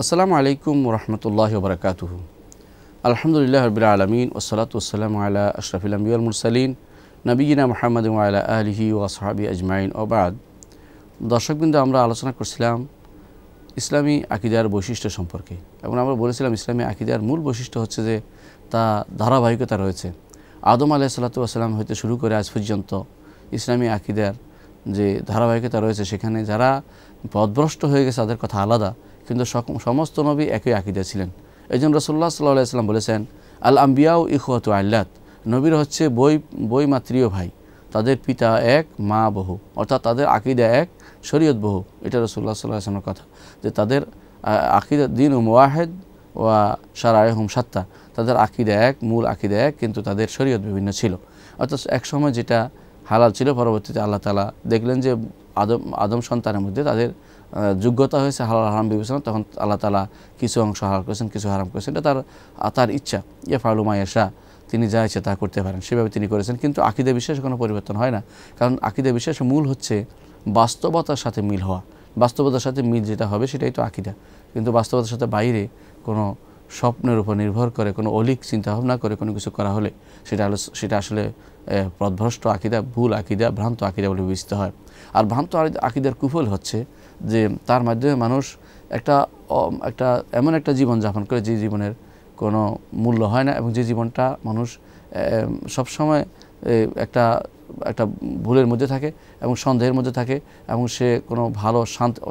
আসসালামু আলাইকুম রহমতুল্লাহ বরকাত আলহামদুলিল্লাহ রবিল আলমিন ওসলাত ওসালাম আল্লাহ আশরাফিলামিউল মুরসালিন নবীনা মোহাম্মদ আল্লাহ আলহি সাহাবি আজমাইন ওবাদ দর্শকবৃন্দ আমরা আলোচনা করছিলাম ইসলামী আকিদার বৈশিষ্ট্য সম্পর্কে এবং আমরা বলেছিলাম ইসলামী আকিদার মূল বৈশিষ্ট্য হচ্ছে যে তা ধারাবাহিকতা রয়েছে আদম আলাহ সাল্লাতুয়াসাল্লাম হইতে শুরু করে আজ পর্যন্ত ইসলামী আকিদার যে ধারাবাহিকতা রয়েছে সেখানে যারা পদভ্রষ্ট হয়ে গেছে তাদের কথা আলাদা কিন্তু সমস্ত নবী একই আকিদা ছিলেন এই জন্য রসোল্লা সাল্লাহ সাল্লাম বলেছেন আল আম্বিয়াও ইখওয়াত আল্লাত নবীর হচ্ছে বই বই মাতৃয় ভাই তাদের পিতা এক মা বহু অর্থাৎ তাদের আকিদা এক শরীয়ত বহু এটা রসোল্লা সাল্লাহ কথা যে তাদের আকিদা দিন ও মোয়াহেদ ওয়া সারায় হুম সাত্তা তাদের আকিদা এক মূল আকিদা এক কিন্তু তাদের শরীয়ত বিভিন্ন ছিল অর্থাৎ একসময় যেটা হালাল ছিল পরবর্তীতে আল্লাহ তালা দেখলেন যে আদম আদম সন্তানের মধ্যে তাদের যোগ্যতা হয়েছে হালাল হারাম বিবেচনা তখন আল্লাহ তালা কিছু অংশ হালাল করেছেন কিছু হারাম করেছেন এটা তার তার ইচ্ছা ইয়ে ফালুমা এসা তিনি যা ইচ্ছে তা করতে পারেন সেভাবে তিনি করেছেন কিন্তু আকিদে বিশ্বাসে কোনো পরিবর্তন হয় না কারণ আকিদে বিশ্বাস মূল হচ্ছে বাস্তবতার সাথে মিল হওয়া বাস্তবতার সাথে মিল যেটা হবে সেটাই তো আকিদা কিন্তু বাস্তবতার সাথে বাইরে কোনো স্বপ্নের উপর নির্ভর করে কোনো অলিক চিন্তাভাবনা করে কোনো কিছু করা হলে সেটা সেটা আসলে পথভ্রষ্ট আকিদা ভুল আকিদা ভ্রান্ত আকিদা বলে বিবেচিত হয় আর ভ্রান্ত আকিদের কুফল হচ্ছে যে তার মাধ্যমে মানুষ একটা একটা এমন একটা জীবন যাপন করে যে জীবনের কোনো মূল্য হয় না এবং যে জীবনটা মানুষ সবসময় একটা একটা ভুলের মধ্যে থাকে এবং সন্দেহের মধ্যে থাকে এবং সে কোনো ভালো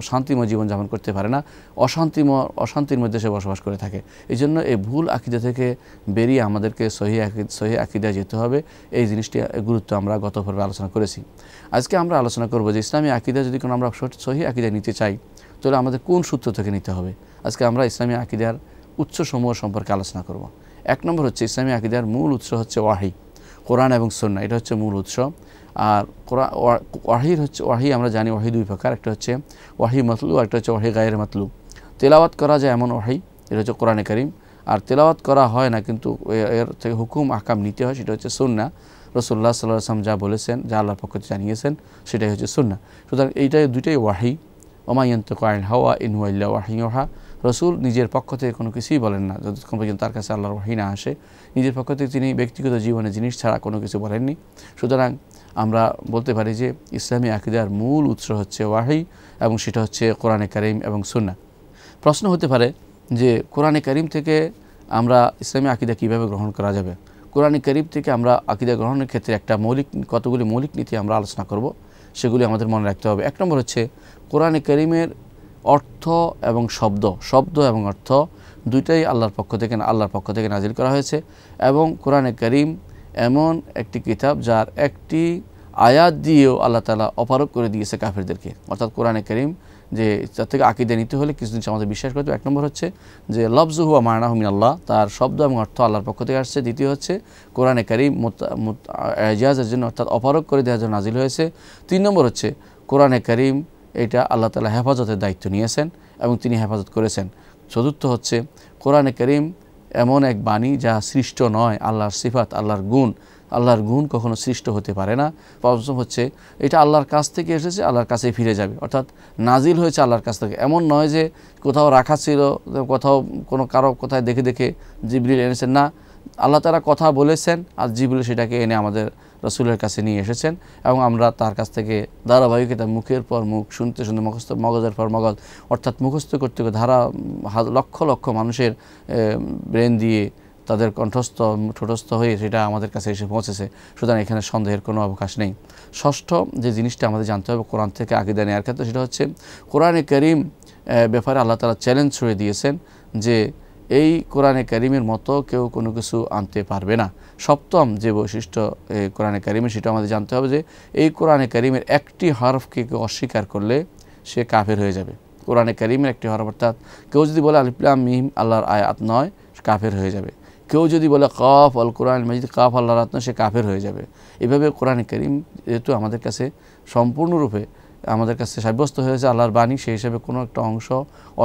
শান্তিময় জীবন জীবনযাপন করতে পারে না অশান্তিময় অশান্তির মধ্যে সে বসবাস করে থাকে এই জন্য এই ভুল আকিদা থেকে বেরিয়ে আমাদেরকে সহি সহি আকিদায় যেতে হবে এই জিনিসটি গুরুত্ব আমরা গত পর্বে আলোচনা করেছি আজকে আমরা আলোচনা করব যে ইসলামী আকিদা যদি কোনো আমরা সহি আকিদা নিতে চাই তাহলে আমাদের কোন সূত্র থেকে নিতে হবে আজকে আমরা ইসলামী আকিদার উৎসসমূহ সম্পর্কে আলোচনা করব এক নম্বর হচ্ছে ইসলামী আকিদার মূল উৎস হচ্ছে ওয়াহি কোরআন এবং সন্না এটা হচ্ছে মূল উৎস আর ওয়াহির হচ্ছে ওয়াহি আমরা জানি ওয়াহি দুই প্রকার একটা হচ্ছে ওয়াহি মতলু একটা হচ্ছে ওয়াহি গায়ের মতলু তেলাওয়াত করা যায় এমন ওয়াহি এটা হচ্ছে কোরআনে করিম আর তেলাওয়াত করা হয় না কিন্তু এর থেকে হুকুম আকাম নিতে হয় সেটা হচ্ছে সুন্না রসুল্লাহ সাল্লাহ যা বলেছেন যা আল্লাহর পক্ষ জানিয়েছেন সেটাই হচ্ছে সুন্না সুতরাং এইটাই দুইটাই ওয়াহি ওমায়ন্ত কয়েন হাওয়া ইনহুয়াল্লা ওয়াহিহা রসুল নিজের পক্ষ থেকে কোনো কিছুই বলেন না যতক্ষণ পর্যন্ত তার কাছে আল্লাহর ওয়াহি না আসে নিজের পক্ষ থেকে তিনি ব্যক্তিগত জীবনে জিনিস ছাড়া কোনো কিছু বলেননি সুতরাং আমরা বলতে পারি যে ইসলামী আকিদার মূল উৎস হচ্ছে ওয়াহি এবং সেটা হচ্ছে কোরআনে করিম এবং সুন্না প্রশ্ন হতে পারে যে কোরআনে করিম থেকে আমরা ইসলামী আকিদা কিভাবে গ্রহণ করা যাবে কোরআনে করিম থেকে আমরা আকিদা গ্রহণের ক্ষেত্রে একটা মৌলিক কতগুলি মৌলিক নীতি আমরা আলোচনা করব সেগুলি আমাদের মনে রাখতে হবে এক নম্বর হচ্ছে কোরআনে করিমের অর্থ এবং শব্দ শব্দ এবং অর্থ দুইটাই আল্লাহর পক্ষ থেকে আল্লাহর পক্ষ থেকে নাজিল করা হয়েছে এবং কোরআনে করিম এমন একটি কিতাব যার একটি আয়াত দিয়েও আল্লাহ তালা অপারোপ করে দিয়েছে কাফেরদেরকে অর্থাৎ কোরআনে করিম যে তার থেকে আকিদে নিতে হলে কিছু জিনিস আমাদের বিশ্বাস করতে এক নম্বর হচ্ছে যে লফজ হুয়া মায়না হুমিন আল্লাহ তার শব্দ এবং অর্থ আল্লাহর পক্ষ থেকে আসছে দ্বিতীয় হচ্ছে কোরআনে করিম এজাজের জন্য অর্থাৎ অপারোপ করে দেওয়ার জন্য নাজিল হয়েছে তিন নম্বর হচ্ছে কোরআনে করিম এটা আল্লাহ তালা হেফাজতের দায়িত্ব নিয়েছেন এবং তিনি হেফাজত করেছেন চতুর্থ হচ্ছে কোরআনে করিম এমন এক বাণী যা সৃষ্ট নয় আল্লাহর সিফাত আল্লাহর গুণ আল্লাহর গুণ কখনো সৃষ্ট হতে পারে না পঞ্চম হচ্ছে এটা আল্লাহর কাছ থেকে এসেছে আল্লাহর কাছে ফিরে যাবে অর্থাৎ নাজিল হয়েছে আল্লাহর কাছ থেকে এমন নয় যে কোথাও রাখা ছিল কোথাও কোনো কারো কোথায় দেখে দেখে জিবরিল এনেছেন না আল্লাহ তারা কথা বলেছেন আর জিবরিল সেটাকে এনে আমাদের রসুলের কাছে নিয়ে এসেছেন এবং আমরা তার কাছ থেকে ধারাবাহিকতা মুখের পর মুখ শুনতে শুনতে মুখস্থ মগজের পর মগজ অর্থাৎ মুখস্থ করতে ধারা লক্ষ লক্ষ মানুষের ব্রেন দিয়ে তাদের কণ্ঠস্থ ঠোঁটস্থ হয়ে সেটা আমাদের কাছে এসে পৌঁছেছে সুতরাং এখানে সন্দেহের কোনো অবকাশ নেই ষষ্ঠ যে জিনিসটা আমাদের জানতে হবে কোরআন থেকে আকিদা নেওয়ার ক্ষেত্রে সেটা হচ্ছে কোরআনে করিম ব্যাপারে আল্লাহ তালা চ্যালেঞ্জ ছুড়ে দিয়েছেন যে এই কোরআনে কারিমের মতো কেউ কোনো কিছু আনতে পারবে না সপ্তম যে বৈশিষ্ট্য কোরআনে কারিমের সেটা আমাদের জানতে হবে যে এই কোরআনে কারিমের একটি হরফকে কেউ অস্বীকার করলে সে কাফের হয়ে যাবে কোরআনে কারিমের একটি হরফ অর্থাৎ কেউ যদি বলে আলিপ্লাম মিহিম আল্লাহর আয়াত নয় কাফের হয়ে যাবে কেউ যদি বলে কফ অল কোরআন মজিদ কফ আল্লাহ রাতন সে কাফের হয়ে যাবে এভাবে কোরআন করিম যেহেতু আমাদের কাছে সম্পূর্ণরূপে আমাদের কাছে সাব্যস্ত হয়েছে আল্লাহর বাণী সেই হিসাবে কোনো একটা অংশ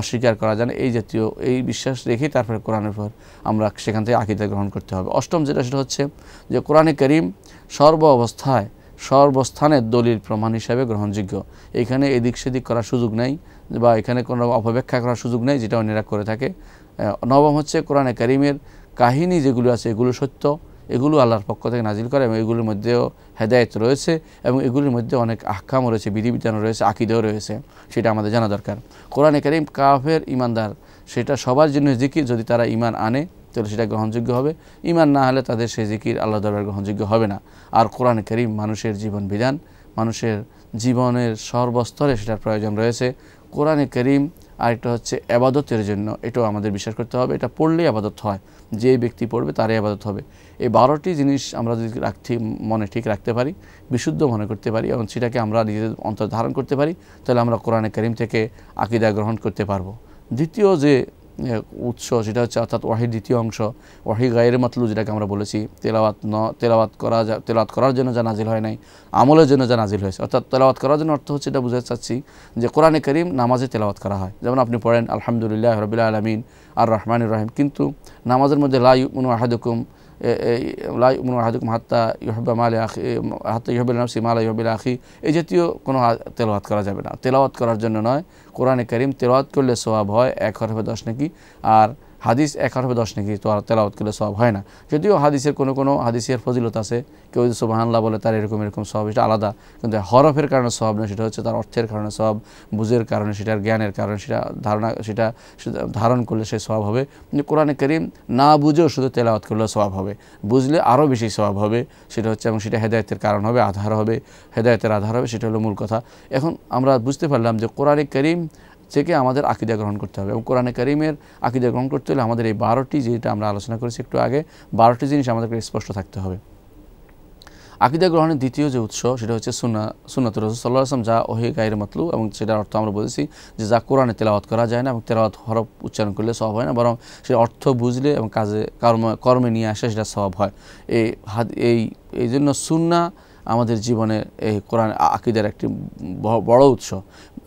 অস্বীকার করা যায় না এই জাতীয় এই বিশ্বাস রেখেই তারপরে কোরআনের পর আমরা সেখান থেকে আকিদা গ্রহণ করতে হবে অষ্টম যেটা সেটা হচ্ছে যে কোরআনে করিম সর্ব অবস্থায় সর্বস্থানের দলিল প্রমাণ হিসাবে গ্রহণযোগ্য এখানে এদিক সেদিক করার সুযোগ নেই বা এখানে কোনো অপব্যাখ্যা করার সুযোগ নেই যেটা অন্যরা করে থাকে নবম হচ্ছে কোরআনে করিমের কাহিনী যেগুলো আছে এগুলো সত্য এগুলো আল্লাহর পক্ষ থেকে নাজিল করে এবং এগুলির মধ্যেও হেদায়ত রয়েছে এবং এগুলির মধ্যে অনেক আখ্যাম রয়েছে বিধিবিধান রয়েছে আকিদেও রয়েছে সেটা আমাদের জানা দরকার কোরআন করিম কাফের ইমানদার সেটা সবার জন্য জিকির যদি তারা ইমান আনে তাহলে সেটা গ্রহণযোগ্য হবে ইমান না হলে তাদের সেই জিকির আল্লাহ দরবার গ্রহণযোগ্য হবে না আর কোরআন করিম মানুষের জীবন বিধান মানুষের জীবনের সর্বস্তরে সেটার প্রয়োজন রয়েছে কোরআনে করিম আরেকটা হচ্ছে আবাদতের জন্য এটাও আমাদের বিশ্বাস করতে হবে এটা পড়লেই আবাদত হয় যে ব্যক্তি পড়বে তারই আবাদত হবে এই বারোটি জিনিস আমরা যদি রাখতে মনে ঠিক রাখতে পারি বিশুদ্ধ মনে করতে পারি এবং সেটাকে আমরা নিজেদের অন্তর ধারণ করতে পারি তাহলে আমরা কোরআনে করিম থেকে আকিদা গ্রহণ করতে পারবো দ্বিতীয় যে উৎস সেটা হচ্ছে অর্থাৎ ওয়াহির দ্বিতীয় অংশ ওয়াহি গায়ের মাতলু যেটাকে আমরা বলেছি তেলাওয়াত ন তেলাওয়াত করা যা তেলাওয়াত করার জন্য যা নাজিল হয় নাই আমলের জন্য যা নাজিল হয়েছে অর্থাৎ তেলাওয়াত করার জন্য অর্থ হচ্ছে এটা বুঝাতে চাচ্ছি যে কোরআনে করিম নামাজে তেলাওয়াত করা হয় যেমন আপনি পড়েন আলহামদুলিল্লাহ রবিল্লা আলমিন আর রহমান রহিম কিন্তু নামাজের মধ্যে লাইউন আহাদুকুম হাত্তা এই জাতীয় কোনো তেলাওয়াত করা যাবে না তেলাওয়াত করার জন্য নয় কোরআনে করিম তেলাওয়াত করলে সোয়াব হয় এক হরফে দশ নাকি আর হাদিস এক আরফে দশ নাকি তো আর তেলাওত করলে সব হয় না যদিও হাদিসের কোনো কোনো হাদিসের ফজিলত আছে কেউ যদি সুবাহান্লা বলে তার এরকম এরকম সব এটা আলাদা কিন্তু হরফের কারণে সব না সেটা হচ্ছে তার অর্থের কারণে সব বুঝের কারণে সেটার জ্ঞানের কারণে সেটা ধারণা সেটা ধারণ করলে সে সব হবে কিন্তু কোরআনে করিম না বুঝেও শুধু তেলাওত করলে সব হবে বুঝলে আরও বেশি সব হবে সেটা হচ্ছে এবং সেটা হেদায়তের কারণ হবে আধার হবে হেদায়তের আধার হবে সেটা হলো মূল কথা এখন আমরা বুঝতে পারলাম যে কোরআনে করিম থেকে আমাদের আকিদা গ্রহণ করতে হবে এবং কোরআনে করিমের আকিদা গ্রহণ করতে হলে আমাদের এই বারোটি যেটা আমরা আলোচনা করেছি একটু আগে বারোটি জিনিস আমাদেরকে স্পষ্ট থাকতে হবে আকিদা গ্রহণের দ্বিতীয় যে উৎস সেটা হচ্ছে সুনা সুনাত রসুল সাল্লাহ আসলাম যা ওহে গায়ের মতলু এবং সেটার অর্থ আমরা বলেছি যে যা কোরআনে তেলাওয়াত করা যায় না এবং তেলাওয়াত হরফ উচ্চারণ করলে সব হয় না বরং সে অর্থ বুঝলে এবং কাজে কর্ম কর্মে নিয়ে আসে সেটা সব হয় এই হাত এই এই জন্য সুন্না আমাদের জীবনে এই কোরআন আকিদার একটি বড় উৎস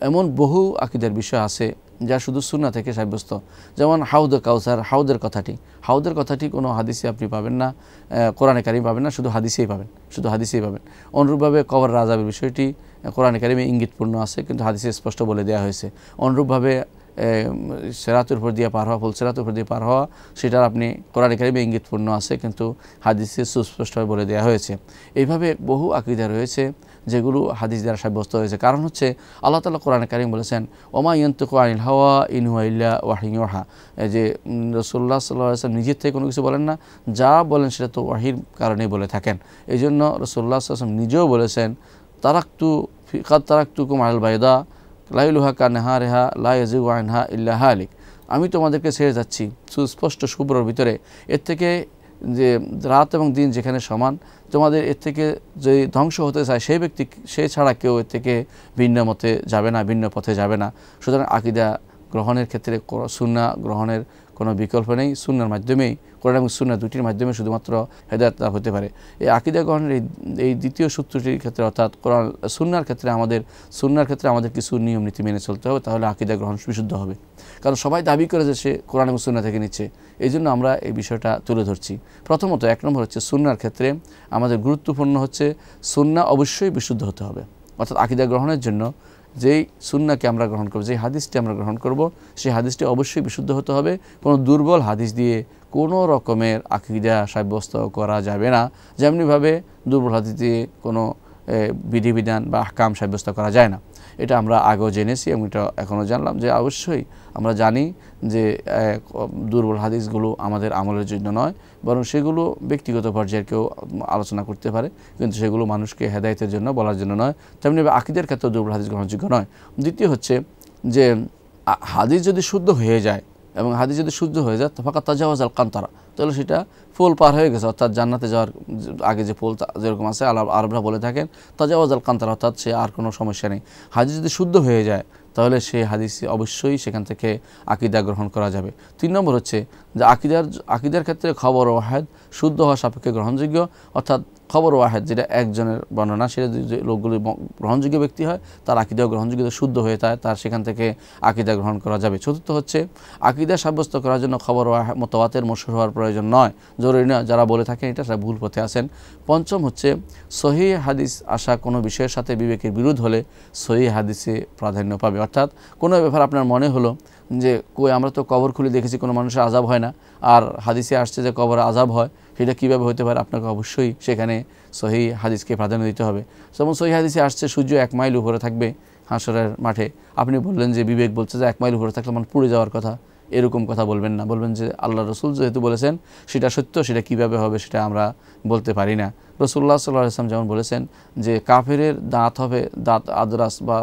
এমন বহু আকিদের বিষয় আছে যা শুধু সুন্না থেকে সাব্যস্ত যেমন হাউদ কাউসার হাউদের কথাটি হাউদের কথাটি কোনো হাদিসে আপনি পাবেন না কোরআনে কারিম পাবেন না শুধু হাদিসেই পাবেন শুধু হাদিসেই পাবেন অনুরূপভাবে কবর রাজাবের বিষয়টি কোরআনে কারিমে ইঙ্গিতপূর্ণ আছে কিন্তু হাদিসে স্পষ্ট বলে দেওয়া হয়েছে অনুরূপভাবে সেরাতের উপর দিয়ে পার হওয়া ফুল সেরাতের উপর দিয়ে পার হওয়া সেটার আপনি কোরআন ইঙ্গিতপূর্ণ আছে কিন্তু হাদিসে সুস্পষ্টভাবে বলে দেওয়া হয়েছে এইভাবে বহু আকৃদা রয়েছে যেগুলো হাদিস দ্বারা সাব্যস্ত হয়েছে কারণ হচ্ছে আল্লাহ তালা কোরআন কারিম বলেছেন ওমা ইয়ন্তুকু আনিল হাওয়া ইনহুয়া ইল্লা ওহা যে রসুল্লাহ সাল্লাম নিজের থেকে কোনো কিছু বলেন না যা বলেন সেটা তো ওয়াহির কারণেই বলে থাকেন এই জন্য রসুল্লাহ সাল্লাম নিজেও বলেছেন তারাক্তু ফিকাত তারাক্তুকুম আল বাইদা লাইলুহা কা নেহা রেহা লাইজু আনহা ইল্লা হালিক আমি তোমাদেরকে ছেড়ে যাচ্ছি সুস্পষ্ট শুভ্রর ভিতরে এর থেকে যে রাত এবং দিন যেখানে সমান তোমাদের এর থেকে যে ধ্বংস হতে চায় সেই ব্যক্তি সে ছাড়া কেউ এর থেকে ভিন্ন মতে যাবে না ভিন্ন পথে যাবে না সুতরাং আকিদা গ্রহণের ক্ষেত্রে সুন্না গ্রহণের কোনো বিকল্প নেই সুন্নার মাধ্যমেই কোরআন এবং সুন্না দুটির মাধ্যমে শুধুমাত্র হেদায়ত লাভ হতে পারে এই আকিদা গ্রহণের এই দ্বিতীয় সূত্রটির ক্ষেত্রে অর্থাৎ কোরআন সুন্নার ক্ষেত্রে আমাদের সুন্নার ক্ষেত্রে আমাদের কিছু নিয়ম নীতি মেনে চলতে হবে তাহলে আকিদা গ্রহণ বিশুদ্ধ হবে কারণ সবাই দাবি করে যে সে কোরআন এবং সুন্না থেকে নিচ্ছে এই জন্য আমরা এই বিষয়টা তুলে ধরছি প্রথমত এক নম্বর হচ্ছে সুন্নার ক্ষেত্রে আমাদের গুরুত্বপূর্ণ হচ্ছে সুন্না অবশ্যই বিশুদ্ধ হতে হবে অর্থাৎ আকিদা গ্রহণের জন্য যেই সুন্নাকে আমরা গ্রহণ করব যেই হাদিসটি আমরা গ্রহণ করব সেই হাদিসটি অবশ্যই বিশুদ্ধ হতে হবে কোনো দুর্বল হাদিস দিয়ে কোনো রকমের আকিদা সাব্যস্ত করা যাবে না যেমনিভাবে দুর্বল হাদিস দিয়ে কোনো বিধিবিধান বা কাম সাব্যস্ত করা যায় না এটা আমরা আগেও জেনেছি এবং এটা এখনও জানলাম যে অবশ্যই আমরা জানি যে দুর্বল হাদিসগুলো আমাদের আমলের জন্য নয় বরং সেগুলো ব্যক্তিগত পর্যায়ে কেউ আলোচনা করতে পারে কিন্তু সেগুলো মানুষকে হেদায়তের জন্য বলার জন্য নয় তেমনিভাবে আকিদের ক্ষেত্রে দুর্বল হাদিস গ্রহণযোগ্য নয় দ্বিতীয় হচ্ছে যে হাদিস যদি শুদ্ধ হয়ে যায় এবং হাদিস যদি সূর্য হয়ে যায় ফাঁকা তাজাওয়াজ আল কান্তারা তাহলে সেটা পোল পার হয়ে গেছে অর্থাৎ জান্নাতে যাওয়ার আগে যে পোল যেরকম আছে আলাপ আরবরা বলে থাকেন তাজাওয়াজ আল কান্তারা অর্থাৎ সে আর কোনো সমস্যা নেই হাদিস যদি শুদ্ধ হয়ে যায় তাহলে সে হাদিস অবশ্যই সেখান থেকে আকিদা গ্রহণ করা যাবে তিন নম্বর হচ্ছে যে আকিদার আকিদার ক্ষেত্রে খবর ওয়াহেদ শুদ্ধ হওয়া সাপেক্ষে গ্রহণযোগ্য অর্থাৎ খবর ওয়াহেদ যেটা একজনের বর্ণনা সেটা যে লোকগুলি গ্রহণযোগ্য ব্যক্তি হয় তার আকিদা গ্রহণযোগ্য শুদ্ধ হয়ে থাকে তার সেখান থেকে আকিদা গ্রহণ করা যাবে চতুর্থ হচ্ছে আকিদা সাব্যস্ত করার জন্য খবর মোতাবাতের মশুর হওয়ার প্রয়োজন নয় জরুরি নয় যারা বলে থাকেন এটা তারা ভুল পথে আসেন পঞ্চম হচ্ছে সহি হাদিস আসা কোনো বিষয়ের সাথে বিবেকের বিরোধ হলে সহি হাদিসে প্রাধান্য পাবে অর্থাৎ কোনো ব্যাপার আপনার মনে হলো যে কই আমরা তো কবর খুলে দেখেছি কোনো মানুষের আজাব হয় না আর হাদিসে আসছে যে কবর আজাব হয় সেটা কীভাবে হতে পারে আপনাকে অবশ্যই সেখানে সহি হাদিসকে প্রাধান্য দিতে হবে যেমন সহি হাদিসে আসছে সূর্য এক মাইল উপরে থাকবে হাঁসরের মাঠে আপনি বললেন যে বিবেক বলছে যে এক মাইল উপরে থাকলে মানে পুড়ে যাওয়ার কথা এরকম কথা বলবেন না বলবেন যে আল্লাহ রসুল যেহেতু বলেছেন সেটা সত্য সেটা কিভাবে হবে সেটা আমরা বলতে পারি না রসুল্লাহ সাল্লাহ ইসলাম যেমন বলেছেন যে কাফেরের দাঁত হবে দাঁত আদরাস বা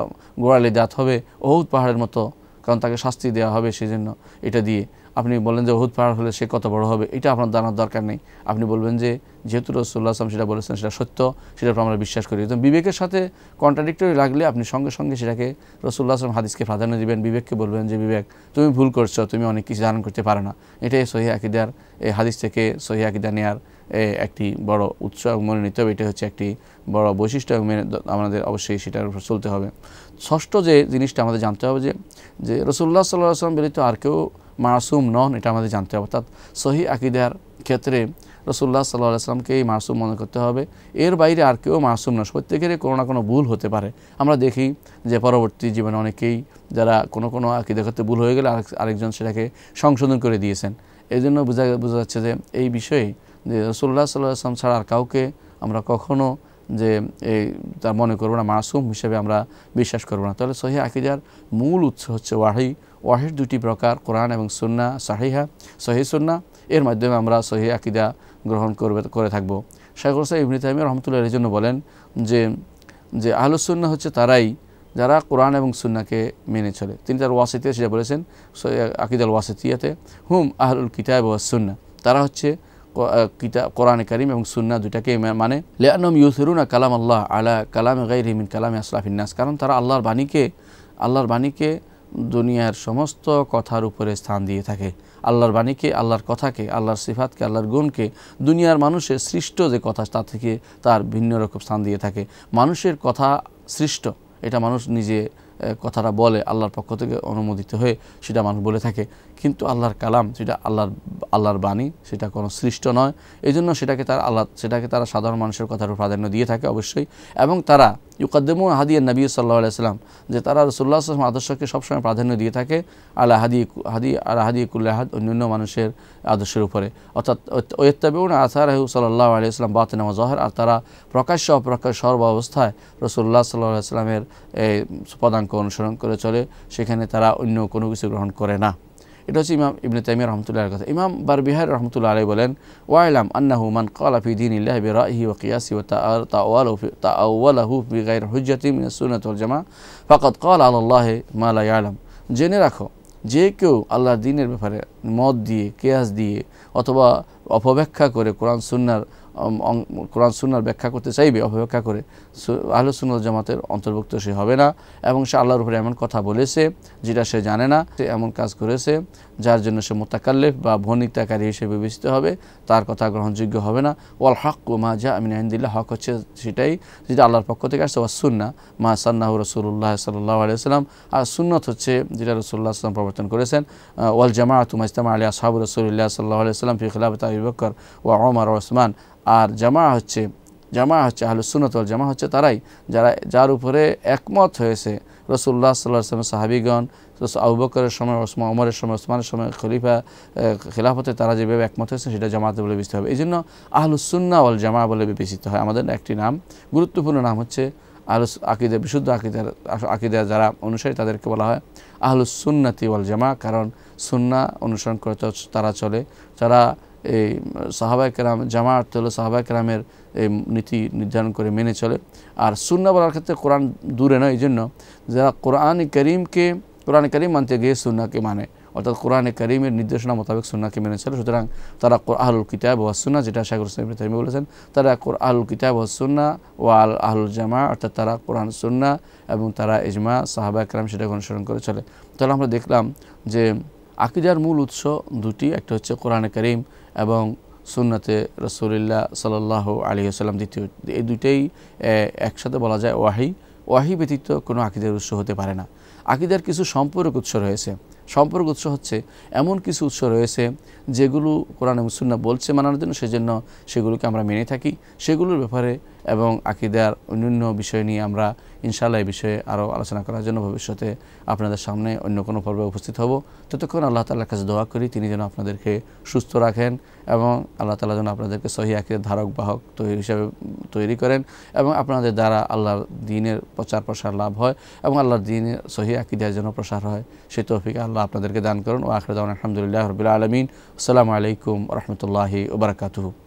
গোড়ালি দাঁত হবে অহুত পাহাড়ের মতো কারণ তাকে শাস্তি দেওয়া হবে সেই জন্য এটা দিয়ে আপনি বলেন যে ওহুদ পাহাড় হলে সে কত বড় হবে এটা আপনার জানার দরকার নেই আপনি বলবেন যে যেহেতু রসুল্লাহ আসলাম সেটা বলেছেন সেটা সত্য সেটা আমরা বিশ্বাস করি একদম বিবেকের সাথে কন্ট্রাডিক্টরি লাগলে আপনি সঙ্গে সঙ্গে সেটাকে রসুল্লাহ আসলাম হাদিসকে প্রাধান্য দিবেন বিবেককে বলবেন যে বিবেক তুমি ভুল করছো তুমি অনেক কিছু ধারণ করতে পারো না এটাই সহি আকিদার এই হাদিস থেকে সহি আকিদা নেওয়ার একটি বড় উৎস এবং মনে নিতে হবে এটা হচ্ছে একটি বড় বৈশিষ্ট্য এবং মেনে আমাদের অবশ্যই সেটার উপর চলতে হবে ষষ্ঠ যে জিনিসটা আমাদের জানতে হবে যে যে রসুল্লাহ সাল্লাহ আসলাম ব্যতীত আর কেউ মাসুম নন এটা আমাদের জানতে হবে অর্থাৎ সহি আকিদার ক্ষেত্রে রসুল্লাহ সাল্লাহ আসলামকে এই মাসুম মনে করতে হবে এর বাইরে আর কেউ মাসুম নয় প্রত্যেকেরই কোনো না কোনো ভুল হতে পারে আমরা দেখি যে পরবর্তী জীবনে অনেকেই যারা কোনো কোনো আকিদা ক্ষেত্রে ভুল হয়ে গেলে আরেকজন সেটাকে সংশোধন করে দিয়েছেন এই জন্য বোঝা বোঝা যাচ্ছে যে এই বিষয়ে যে রসুল্লাহ সাল্লাহ আসলাম ছাড়া আর কাউকে আমরা কখনও যে এই তার মনে করবো না মাসুম হিসেবে আমরা বিশ্বাস করবো না তাহলে সহি আকিদার মূল উৎস হচ্ছে ওয়াহি ওয়াহির দুটি প্রকার কোরআন এবং সুন্না সাহিহা সহি সুন্না এর মাধ্যমে আমরা সহি আকিদা গ্রহণ করবে করে থাকবো শেখ হোসাই ইবনী তাহমি রহমতুল্লাহ এর জন্য বলেন যে যে আহলুসুন্না হচ্ছে তারাই যারা কোরআন এবং সুন্নাকে মেনে চলে তিনি তার ওয়াসিতিয়া সেটা বলেছেন আকিদাল ওয়াসিতিয়াতে হুম আহলুল কিতাব ও সুন্না তারা হচ্ছে কিতা কোরআন করিম এবং সুন্না দুটাকে মানে লেয়ানম ইউথরুনা কালাম আল্লাহ আলা কালাম গাই রিমিন কালাম আসলাফিন্নাস কারণ তারা আল্লাহর বাণীকে আল্লাহর বাণীকে দুনিয়ার সমস্ত কথার উপরে স্থান দিয়ে থাকে আল্লাহর বাণীকে আল্লাহর কথাকে আল্লাহর সিফাতকে আল্লাহর গুণকে দুনিয়ার মানুষের সৃষ্ট যে কথা তা থেকে তার ভিন্ন রকম স্থান দিয়ে থাকে মানুষের কথা সৃষ্ট এটা মানুষ নিজে কথাটা বলে আল্লাহর পক্ষ থেকে অনুমোদিত হয়ে সেটা মানুষ বলে থাকে কিন্তু আল্লাহর কালাম সেটা আল্লাহর আল্লাহর বাণী সেটা কোনো সৃষ্ট নয় এই জন্য সেটাকে তারা আল্লাহ সেটাকে তারা সাধারণ মানুষের কথার প্রাধান্য দিয়ে থাকে অবশ্যই এবং তারা ইউকাদ্দেম হাদিয়া নবী সাল্লাহ আলাইসালাম যে তারা রসুল্লাহ আসলাম আদর্শকে সবসময় প্রাধান্য দিয়ে থাকে আল্লাহ হাদি হাদি আল্লাহ হাদি কুল্লাহাদ অন্যান্য মানুষের আদর্শের উপরে অর্থাৎ ওয়েত্তাবেউন আসার রাহু সাল্লাহ আলিয়াল্লাম বাতনামা জহর আর তারা প্রকাশ্য অপ্রকাশ্য সর্ব অবস্থায় রসুল্লাহ সাল্লাহ এই পদাঙ্ক অনুসরণ করে চলে সেখানে তারা অন্য কোনো কিছু গ্রহণ করে না এটা হচ্ছে ইমাম ইবনে তাইমিয়া রহমতুল্লাহ কথা ইমাম বারবিহারি রহমতুল্লাহ আলাইহি বলেন ওয়া আলাম আন্নাহু মান ক্বালা ফি দীনিল্লাহি ইল্লাহ বিরাহি ওয়া কিয়াসি ওয়া তাআওয়ালু তাআওয়ালাহু তাআওয়ালাহু বিগাইর হুজ্জাতি মিন সুন্নাত ওয়াল জামা ফাকাদ ক্বালা আলাল্লাহি মা লা ইয়ালাম জেনে রাখো যে কেউ আল্লাহর দ্বীনের ব্যাপারে মত দিয়ে কিয়াস দিয়ে অথবা অপব্যাখ্যা করে কোরআন সুন্নাহর কোরআন সুনার ব্যাখ্যা করতে চাইবে অপব্যাখ্যা করে আহলে সুন্নত জামাতের অন্তর্ভুক্ত সে হবে না এবং সে আল্লাহর উপরে এমন কথা বলেছে যেটা সে জানে না সে এমন কাজ করেছে যার জন্য সে মোতাকাল্লেফ বা ভনিতাকারী হিসেবে বিবেচিত হবে তার কথা গ্রহণযোগ্য হবে না ওয়াল হক মা যা আমিন আহিন্দুল্লাহ হক হচ্ছে সেটাই যেটা আল্লাহর পক্ষ থেকে আসছে ওয়া সুন্না মা সান্নাহ রসুল্লাহ সাল্লাহ আলিয়াল্লাম আর সুন্নত হচ্ছে যেটা রসুল্লাহ আসলাম প্রবর্তন করেছেন ওয়াল জামা তুমা ইসলাম আলিয়া সাহাবুর রসুল্লাহ সাল্লাহ আলিয়াল্লাম ফিখলাফ ফি ওয়া ওমর ওসমান আর জামা হচ্ছে জামা হচ্ছে আহলুসুনতল জামা হচ্ছে তারাই যারা যার উপরে একমত হয়েছে রসুল্লাহ সাল্লাহ আসলামের সাহাবিগণ আবু সময় ওসমা ওমরের সময় ওসমানের সময় খলিফা খেলাফতে তারা যেভাবে একমত হয়েছে সেটা জামাতে বলে বিবেচিত হবে এই জন্য আহলুসুন্না ওয়াল জামা বলে বিবেচিত হয় আমাদের একটি নাম গুরুত্বপূর্ণ নাম হচ্ছে আহলুস আকিদে বিশুদ্ধ আকিদার আকিদা যারা অনুসারী তাদেরকে বলা হয় আহলুসুন্নাতি ওয়াল জামা কারণ সুন্না অনুসরণ করে তারা চলে যারা এই সাহাবায় কেরাম জামায়াত হলো সাহাবায় কেরামের এই নীতি নির্ধারণ করে মেনে চলে আর সুন্না বলার ক্ষেত্রে কোরআন দূরে নয় এই জন্য যারা কোরআন করিমকে কোরআন করিম মানতে গিয়ে সুন্নাকে মানে অর্থাৎ কোরআনে করিমের নির্দেশনা মোতাবেক সুন্নাকে মেনে চলে সুতরাং তারা আহুল কিতাব ওয়া সুন্না যেটা সাগর সাহেব বলেছেন তারা আহুল কিতাব ওয়া সুন্না ওয়া আল আহুল জামা অর্থাৎ তারা কোরআন সুন্না এবং তারা ইজমা সাহাবা একরাম সেটাকে অনুসরণ করে চলে তাহলে আমরা দেখলাম যে আকিদার মূল উৎস দুটি একটা হচ্ছে কোরআনে করিম এবং সুন্নাতে রসুল্লাহ সাল্লাহ আলী আসসালাম দ্বিতীয় এই দুটোই একসাথে বলা যায় ওয়াহি ওয়াহি ব্যতীত কোনো আকিদার উৎস হতে পারে না আকিদার কিছু সম্পর্ক উৎস রয়েছে সম্পর্ক উৎস হচ্ছে এমন কিছু উৎস রয়েছে যেগুলো কোরআনে মুসুন্না বলছে মানানোর জন্য সেজন্য সেগুলোকে আমরা মেনে থাকি সেগুলোর ব্যাপারে এবং আকিদার অন্যান্য বিষয় নিয়ে আমরা ইনশাআল্লাহ এই বিষয়ে আরও আলোচনা করার জন্য ভবিষ্যতে আপনাদের সামনে অন্য কোনো পর্বে উপস্থিত হব ততক্ষণ আল্লাহ তাল্লাহ কাছে দোয়া করি তিনি যেন আপনাদেরকে সুস্থ রাখেন এবং আল্লাহ তালা যেন আপনাদেরকে সহি আকিদের ধারক বাহক তৈরি হিসাবে তৈরি করেন এবং আপনাদের দ্বারা আল্লাহর দিনের প্রচার প্রসার লাভ হয় এবং আল্লাহর দিনের সহি আকিদার যেন প্রসার হয় সেই তৌফিক আল্লাহ আপনাদেরকে দান করুন ও আখরদান আলহামদুলিল্লাহ রবিল আলমিন আসসালামু আলাইকুম রহমতুল্লাহি ওবরাকাতু